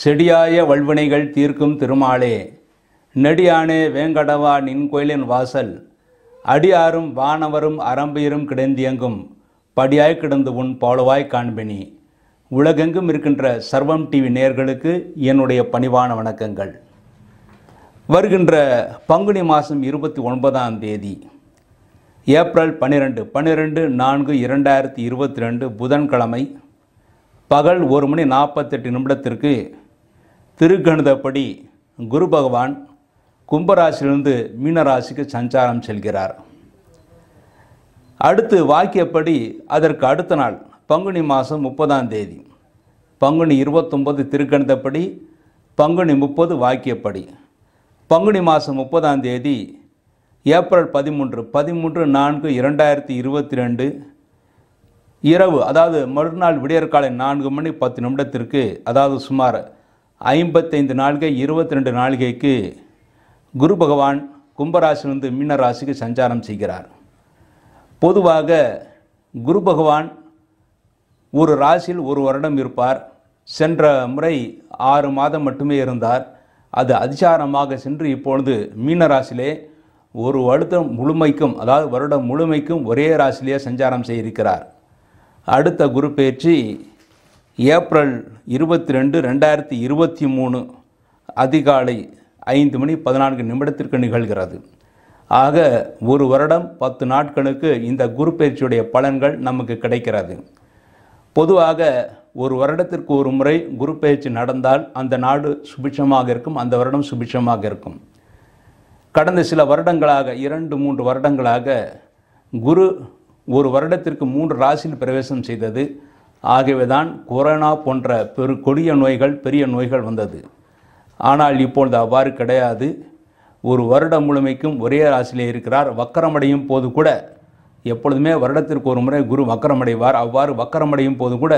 செடியாய வல்வினைகள் தீர்க்கும் திருமாலே நெடியானே வேங்கடவா நின் கோயிலின் வாசல் அடியாரும் வானவரும் அரம்பையரும் கிடந்தியங்கும் படியாய் கிடந்து உன் பாலுவாய் காண்பினி உலகெங்கும் இருக்கின்ற சர்வம் டிவி நேர்களுக்கு என்னுடைய பணிவான வணக்கங்கள் வருகின்ற பங்குனி மாதம் இருபத்தி ஒன்பதாம் தேதி ஏப்ரல் பன்னிரெண்டு பன்னிரெண்டு நான்கு இரண்டாயிரத்தி இருபத்தி ரெண்டு புதன்கிழமை பகல் ஒரு மணி நாற்பத்தெட்டு நிமிடத்திற்கு திருக்கணிதப்படி குரு பகவான் கும்பராசிலிருந்து மீனராசிக்கு சஞ்சாரம் செல்கிறார் அடுத்து வாக்கியப்படி அதற்கு அடுத்த நாள் பங்குனி மாதம் முப்பதாம் தேதி பங்குனி இருபத்தொம்பது திருக்கணிதப்படி பங்குனி முப்பது வாக்கியப்படி பங்குனி மாதம் முப்பதாம் தேதி ஏப்ரல் பதிமூன்று பதிமூன்று நான்கு இரண்டாயிரத்தி இருபத்தி ரெண்டு இரவு அதாவது மறுநாள் விடியற்காலை நான்கு மணி பத்து நிமிடத்திற்கு அதாவது சுமார் ஐம்பத்தைந்து நாளிகை இருபத்தி ரெண்டு நாளிகைக்கு குரு பகவான் கும்பராசிலிருந்து மீன ராசிக்கு சஞ்சாரம் செய்கிறார் பொதுவாக குரு பகவான் ஒரு ராசியில் ஒரு வருடம் இருப்பார் சென்ற முறை ஆறு மாதம் மட்டுமே இருந்தார் அது அதிசாரமாக சென்று இப்பொழுது மீன ராசியிலே ஒரு வருடம் முழுமைக்கும் அதாவது வருடம் முழுமைக்கும் ஒரே ராசியிலே சஞ்சாரம் செய்திருக்கிறார் அடுத்த குரு பயிற்சி ஏப்ரல் இருபத்தி ரெண்டு ரெண்டாயிரத்தி இருபத்தி மூணு அதிகாலை ஐந்து மணி பதினான்கு நிமிடத்திற்கு நிகழ்கிறது ஆக ஒரு வருடம் பத்து நாட்களுக்கு இந்த குரு பயிற்சியுடைய பலன்கள் நமக்கு கிடைக்கிறது பொதுவாக ஒரு வருடத்திற்கு ஒரு முறை குரு பயிற்சி நடந்தால் அந்த நாடு சுபிட்சமாக இருக்கும் அந்த வருடம் சுபிட்சமாக இருக்கும் கடந்த சில வருடங்களாக இரண்டு மூன்று வருடங்களாக குரு ஒரு வருடத்திற்கு மூன்று ராசியில் பிரவேசம் செய்தது ஆகவேதான் தான் கொரோனா போன்ற பெரு கொடிய நோய்கள் பெரிய நோய்கள் வந்தது ஆனால் இப்பொழுது அவ்வாறு கிடையாது ஒரு வருடம் முழுமைக்கும் ஒரே ராசியிலே இருக்கிறார் வக்கரமடையும் போது கூட எப்பொழுதுமே வருடத்திற்கு ஒரு முறை குரு வக்கரமடைவார் அவ்வாறு வக்கரமடையும் போது கூட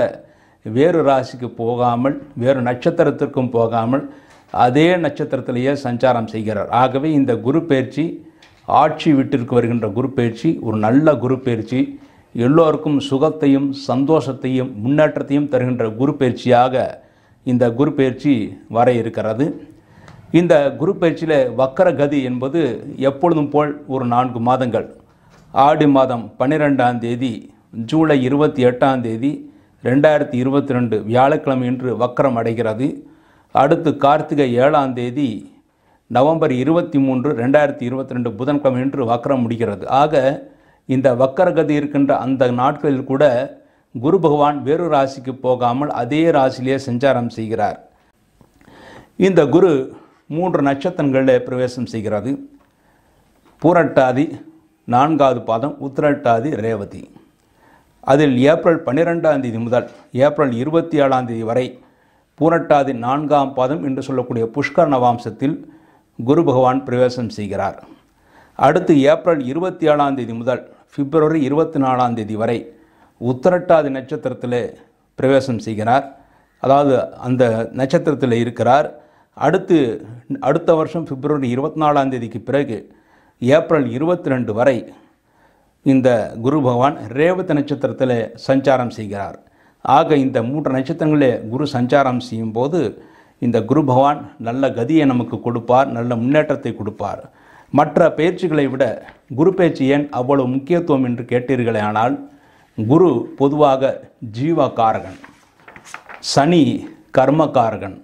வேறு ராசிக்கு போகாமல் வேறு நட்சத்திரத்திற்கும் போகாமல் அதே நட்சத்திரத்திலேயே சஞ்சாரம் செய்கிறார் ஆகவே இந்த குரு பயிற்சி ஆட்சி வீட்டிற்கு வருகின்ற குரு பயிற்சி ஒரு நல்ல குரு பயிற்சி எல்லோருக்கும் சுகத்தையும் சந்தோஷத்தையும் முன்னேற்றத்தையும் தருகின்ற குரு பயிற்சியாக இந்த குரு பயிற்சி வர இருக்கிறது இந்த குரு பயிற்சியில் வக்கர கதி என்பது எப்பொழுதும் போல் ஒரு நான்கு மாதங்கள் ஆடி மாதம் பன்னிரெண்டாம் தேதி ஜூலை இருபத்தி எட்டாம் தேதி ரெண்டாயிரத்தி இருபத்தி ரெண்டு வியாழக்கிழமை இன்று வக்கரம் அடைகிறது அடுத்து கார்த்திகை ஏழாம் தேதி நவம்பர் இருபத்தி மூன்று ரெண்டாயிரத்தி இருபத்தி ரெண்டு புதன்கிழமை இன்று வக்கரம் முடிகிறது ஆக இந்த வக்கரகதி இருக்கின்ற அந்த நாட்களில் கூட குரு பகவான் வேறு ராசிக்கு போகாமல் அதே ராசியிலே சஞ்சாரம் செய்கிறார் இந்த குரு மூன்று நட்சத்திரங்களில் பிரவேசம் செய்கிறது பூரட்டாதி நான்காவது பாதம் உத்திரட்டாதி ரேவதி அதில் ஏப்ரல் பன்னிரெண்டாம் தேதி முதல் ஏப்ரல் இருபத்தி ஏழாம் தேதி வரை பூரட்டாதி நான்காம் பாதம் என்று சொல்லக்கூடிய புஷ்கர் நவாம்சத்தில் குரு பகவான் பிரவேசம் செய்கிறார் அடுத்து ஏப்ரல் இருபத்தி ஏழாம் தேதி முதல் பிப்ரவரி இருபத்தி நாலாம் தேதி வரை உத்தரட்டாதி நட்சத்திரத்தில் பிரவேசம் செய்கிறார் அதாவது அந்த நட்சத்திரத்தில் இருக்கிறார் அடுத்து அடுத்த வருஷம் பிப்ரவரி இருபத்தி நாலாம் தேதிக்கு பிறகு ஏப்ரல் இருபத்தி ரெண்டு வரை இந்த குரு பகவான் ரேவதி நட்சத்திரத்தில் சஞ்சாரம் செய்கிறார் ஆக இந்த மூன்று நட்சத்திரங்களில் குரு சஞ்சாரம் செய்யும்போது இந்த குரு பகவான் நல்ல கதியை நமக்கு கொடுப்பார் நல்ல முன்னேற்றத்தை கொடுப்பார் மற்ற பயிற்சிகளை விட குரு பேச்சு ஏன் அவ்வளவு முக்கியத்துவம் என்று கேட்டீர்களே ஆனால் குரு பொதுவாக ஜீவகாரகன் சனி கர்மகாரகன்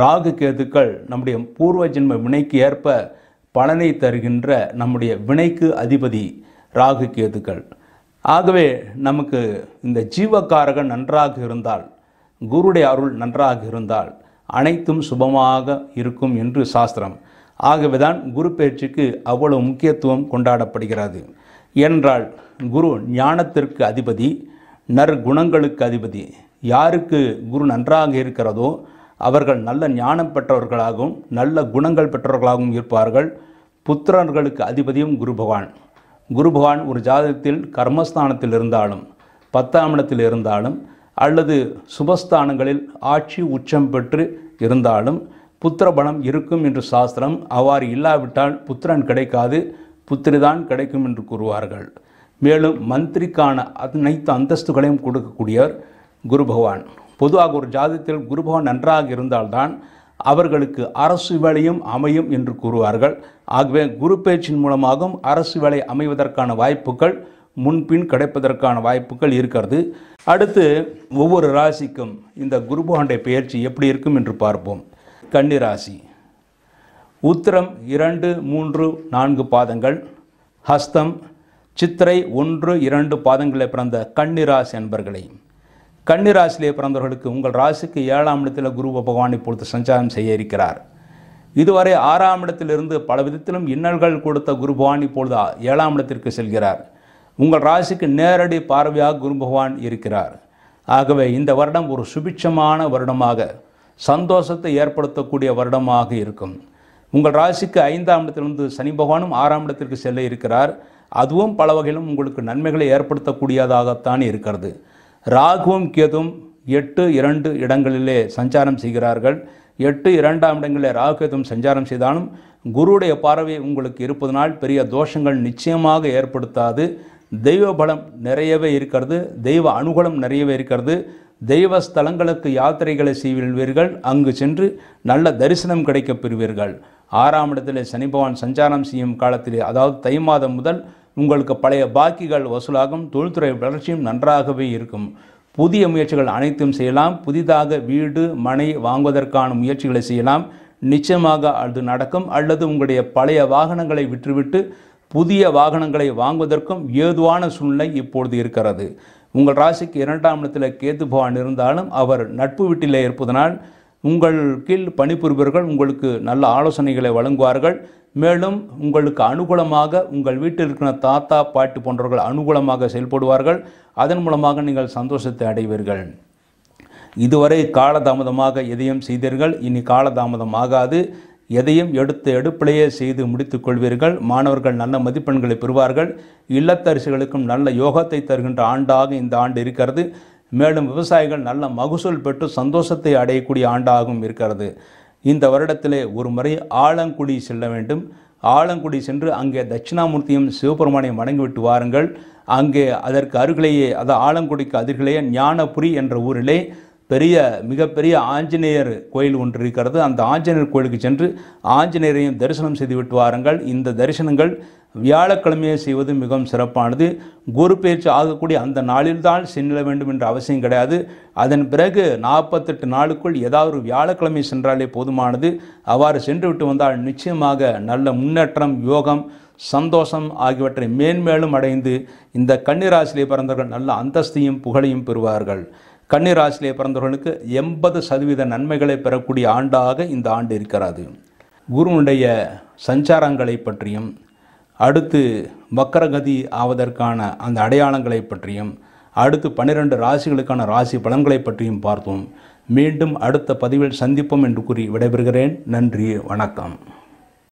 ராகு கேதுக்கள் நம்முடைய பூர்வ ஜென்ம வினைக்கு ஏற்ப பலனை தருகின்ற நம்முடைய வினைக்கு அதிபதி ராகு கேதுக்கள் ஆகவே நமக்கு இந்த ஜீவகாரகன் நன்றாக இருந்தால் குருடைய அருள் நன்றாக இருந்தால் அனைத்தும் சுபமாக இருக்கும் என்று சாஸ்திரம் ஆகவேதான் குரு பயிற்சிக்கு அவ்வளவு முக்கியத்துவம் கொண்டாடப்படுகிறது என்றால் குரு ஞானத்திற்கு அதிபதி நற்குணங்களுக்கு அதிபதி யாருக்கு குரு நன்றாக இருக்கிறதோ அவர்கள் நல்ல ஞானம் பெற்றவர்களாகவும் நல்ல குணங்கள் பெற்றவர்களாகவும் இருப்பார்கள் புத்திரர்களுக்கு அதிபதியும் குரு பகவான் குரு பகவான் ஒரு ஜாதகத்தில் கர்மஸ்தானத்தில் இருந்தாலும் பத்தாம் இடத்தில் இருந்தாலும் அல்லது சுபஸ்தானங்களில் ஆட்சி உச்சம் பெற்று இருந்தாலும் பலம் இருக்கும் என்று சாஸ்திரம் அவ்வாறு இல்லாவிட்டால் புத்திரன் கிடைக்காது புத்திரிதான் கிடைக்கும் என்று கூறுவார்கள் மேலும் மந்திரிக்கான அனைத்து அந்தஸ்துகளையும் கொடுக்கக்கூடியவர் குரு பகவான் பொதுவாக ஒரு ஜாதத்தில் குரு பகவான் நன்றாக இருந்தால்தான் அவர்களுக்கு அரசு வேலையும் அமையும் என்று கூறுவார்கள் ஆகவே குரு பேச்சின் மூலமாகவும் அரசு வேலை அமைவதற்கான வாய்ப்புகள் முன்பின் கிடைப்பதற்கான வாய்ப்புகள் இருக்கிறது அடுத்து ஒவ்வொரு ராசிக்கும் இந்த குரு பகவானுடைய பயிற்சி எப்படி இருக்கும் என்று பார்ப்போம் கன்னிராசி உத்திரம் இரண்டு மூன்று நான்கு பாதங்கள் ஹஸ்தம் சித்திரை ஒன்று இரண்டு பாதங்களில் பிறந்த கன்னிராசி அன்பர்களை கன்னிராசியிலே பிறந்தவர்களுக்கு உங்கள் ராசிக்கு ஏழாம் இடத்தில் குரு பகவான் இப்பொழுது சஞ்சாரம் செய்ய இருக்கிறார் இதுவரை ஆறாம் இடத்திலிருந்து பல விதத்திலும் இன்னல்கள் கொடுத்த குரு பகவான் இப்பொழுது ஏழாம் இடத்திற்கு செல்கிறார் உங்கள் ராசிக்கு நேரடி பார்வையாக குரு பகவான் இருக்கிறார் ஆகவே இந்த வருடம் ஒரு சுபிட்சமான வருடமாக சந்தோஷத்தை ஏற்படுத்தக்கூடிய வருடமாக இருக்கும் உங்கள் ராசிக்கு ஐந்தாம் இடத்திலிருந்து சனி பகவானும் ஆறாம் இடத்திற்கு செல்ல இருக்கிறார் அதுவும் பல வகையிலும் உங்களுக்கு நன்மைகளை ஏற்படுத்தக்கூடியதாகத்தான் இருக்கிறது ராகுவும் கேதும் எட்டு இரண்டு இடங்களிலே சஞ்சாரம் செய்கிறார்கள் எட்டு இரண்டாம் இடங்களில் ராகுகேதும் சஞ்சாரம் செய்தாலும் குருவுடைய பார்வை உங்களுக்கு இருப்பதனால் பெரிய தோஷங்கள் நிச்சயமாக ஏற்படுத்தாது தெய்வ பலம் நிறையவே இருக்கிறது தெய்வ அனுகூலம் நிறையவே இருக்கிறது தெய்வஸ்தலங்களுக்கு யாத்திரைகளை செய்வீர்கள் அங்கு சென்று நல்ல தரிசனம் கிடைக்கப் பெறுவீர்கள் ஆறாம் இடத்தில் சனி பகவான் சஞ்சாரம் செய்யும் காலத்திலே அதாவது தை மாதம் முதல் உங்களுக்கு பழைய பாக்கிகள் வசூலாகும் தொழில்துறை வளர்ச்சியும் நன்றாகவே இருக்கும் புதிய முயற்சிகள் அனைத்தும் செய்யலாம் புதிதாக வீடு மனை வாங்குவதற்கான முயற்சிகளை செய்யலாம் நிச்சயமாக அது நடக்கும் அல்லது உங்களுடைய பழைய வாகனங்களை விற்றுவிட்டு புதிய வாகனங்களை வாங்குவதற்கும் ஏதுவான சூழ்நிலை இப்பொழுது இருக்கிறது உங்கள் ராசிக்கு இரண்டாம் இடத்தில் கேத்து பகவான் இருந்தாலும் அவர் நட்பு வீட்டிலே இருப்பதனால் உங்கள் கீழ் பணிபுரிபவர்கள் உங்களுக்கு நல்ல ஆலோசனைகளை வழங்குவார்கள் மேலும் உங்களுக்கு அனுகூலமாக உங்கள் வீட்டில் இருக்கிற தாத்தா பாட்டி போன்றவர்கள் அனுகூலமாக செயல்படுவார்கள் அதன் மூலமாக நீங்கள் சந்தோஷத்தை அடைவீர்கள் இதுவரை காலதாமதமாக எதையும் செய்தீர்கள் இனி காலதாமதம் ஆகாது எதையும் எடுத்து எடுப்பிலேயே செய்து முடித்துக் கொள்வீர்கள் மாணவர்கள் நல்ல மதிப்பெண்களை பெறுவார்கள் இல்லத்தரசிகளுக்கும் நல்ல யோகத்தை தருகின்ற ஆண்டாக இந்த ஆண்டு இருக்கிறது மேலும் விவசாயிகள் நல்ல மகசூல் பெற்று சந்தோஷத்தை அடையக்கூடிய ஆண்டாகவும் இருக்கிறது இந்த வருடத்திலே ஒரு முறை ஆலங்குடி செல்ல வேண்டும் ஆலங்குடி சென்று அங்கே தட்சிணாமூர்த்தியும் சிவபெருமானையும் வணங்கிவிட்டு வாருங்கள் அங்கே அதற்கு அருகிலேயே அதாவது ஆலங்குடிக்கு அதிர்களே ஞானபுரி என்ற ஊரிலே பெரிய மிகப்பெரிய ஆஞ்சநேயர் கோயில் ஒன்று இருக்கிறது அந்த ஆஞ்சநேயர் கோயிலுக்கு சென்று ஆஞ்சநேயரையும் தரிசனம் செய்துவிட்டு வாருங்கள் இந்த தரிசனங்கள் வியாழக்கிழமையை செய்வது மிகவும் சிறப்பானது குரு பயிற்சி ஆகக்கூடிய அந்த நாளில்தான் சென்னிட வேண்டும் என்ற அவசியம் கிடையாது அதன் பிறகு நாற்பத்தெட்டு நாளுக்குள் ஏதாவது ஒரு வியாழக்கிழமை சென்றாலே போதுமானது அவ்வாறு சென்றுவிட்டு வந்தால் நிச்சயமாக நல்ல முன்னேற்றம் யோகம் சந்தோஷம் ஆகியவற்றை மேன்மேலும் அடைந்து இந்த கன்னிராசிலே பிறந்தவர்கள் நல்ல அந்தஸ்தையும் புகழையும் பெறுவார்கள் கன்னிராசிலே பிறந்தவர்களுக்கு எண்பது சதவீத நன்மைகளை பெறக்கூடிய ஆண்டாக இந்த ஆண்டு இருக்கிறது குருவனுடைய சஞ்சாரங்களை பற்றியும் அடுத்து மக்கரகதி ஆவதற்கான அந்த அடையாளங்களை பற்றியும் அடுத்து பன்னிரண்டு ராசிகளுக்கான ராசி பலன்களை பற்றியும் பார்த்தோம் மீண்டும் அடுத்த பதிவில் சந்திப்போம் என்று கூறி விடைபெறுகிறேன் நன்றி வணக்கம்